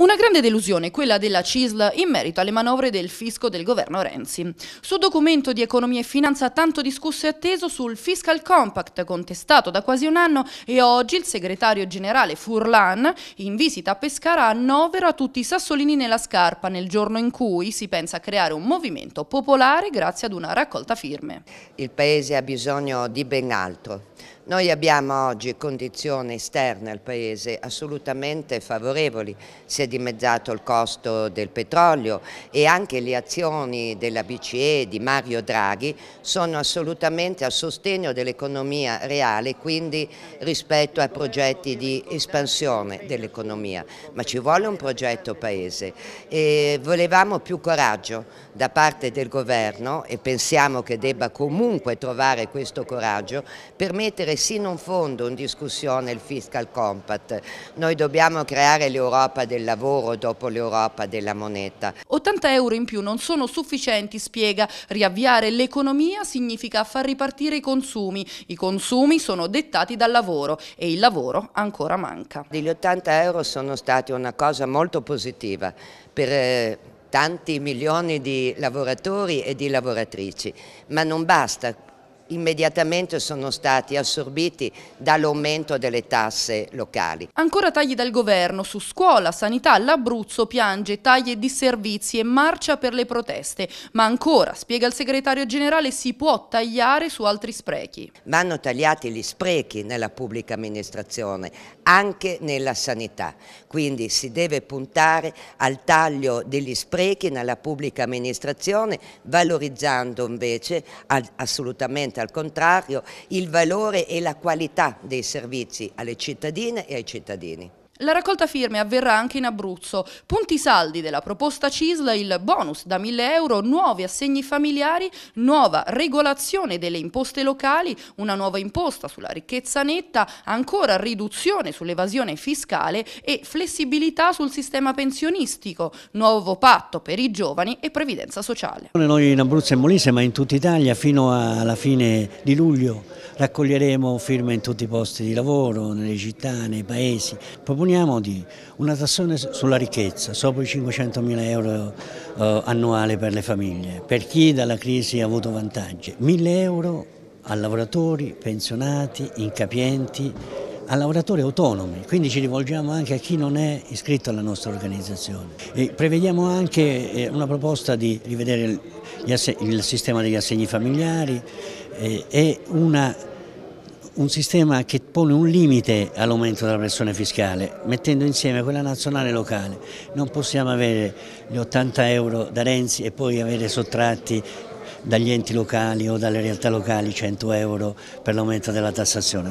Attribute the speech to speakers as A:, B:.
A: Una grande delusione quella della CISL in merito alle manovre del fisco del governo Renzi. Sul documento di economia e finanza tanto discusso e atteso sul fiscal compact contestato da quasi un anno e oggi il segretario generale Furlan in visita a Pescara annovera tutti i sassolini nella scarpa nel giorno in cui si pensa a creare un movimento popolare grazie ad una raccolta firme.
B: Il Paese ha bisogno di ben altro noi abbiamo oggi condizioni esterne al Paese assolutamente favorevoli, si è dimezzato il costo del petrolio e anche le azioni della BCE di Mario Draghi sono assolutamente a sostegno dell'economia reale, quindi rispetto a progetti di espansione dell'economia, ma ci vuole un progetto Paese e volevamo più coraggio da parte del governo e pensiamo che debba comunque trovare questo coraggio per mettere sino in fondo in discussione il fiscal compact. Noi dobbiamo creare l'Europa del lavoro dopo l'Europa della moneta.
A: 80 euro in più non sono sufficienti, spiega. Riavviare l'economia significa far ripartire i consumi. I consumi sono dettati dal lavoro e il lavoro ancora manca.
B: Gli 80 euro sono stati una cosa molto positiva per eh, tanti milioni di lavoratori e di lavoratrici, ma non basta immediatamente sono stati assorbiti dall'aumento delle tasse locali.
A: Ancora tagli dal governo su scuola, sanità, l'Abruzzo piange tagli di servizi e marcia per le proteste, ma ancora, spiega il segretario generale, si può tagliare su altri sprechi.
B: Vanno tagliati gli sprechi nella pubblica amministrazione, anche nella sanità, quindi si deve puntare al taglio degli sprechi nella pubblica amministrazione valorizzando invece assolutamente aumenta al contrario il valore e la qualità dei servizi alle cittadine e ai cittadini.
A: La raccolta firme avverrà anche in Abruzzo. Punti saldi della proposta CISL, il bonus da 1000 euro, nuovi assegni familiari, nuova regolazione delle imposte locali, una nuova imposta sulla ricchezza netta, ancora riduzione sull'evasione fiscale e flessibilità sul sistema pensionistico, nuovo patto per i giovani e previdenza sociale.
C: Noi in Abruzzo e Molise, ma in tutta Italia, fino alla fine di luglio raccoglieremo firme in tutti i posti di lavoro, nelle città, nei paesi. Proponiamo di una tassazione sulla ricchezza, sopra i 500 mila euro eh, annuale per le famiglie, per chi dalla crisi ha avuto vantaggi, 1000 euro a lavoratori, pensionati, incapienti, a lavoratori autonomi, quindi ci rivolgiamo anche a chi non è iscritto alla nostra organizzazione. E prevediamo anche eh, una proposta di rivedere il sistema degli assegni familiari eh, e una un sistema che pone un limite all'aumento della pressione fiscale, mettendo insieme quella nazionale e locale. Non possiamo avere gli 80 euro da Renzi e poi avere sottratti dagli enti locali o dalle realtà locali 100 euro per l'aumento della tassazione.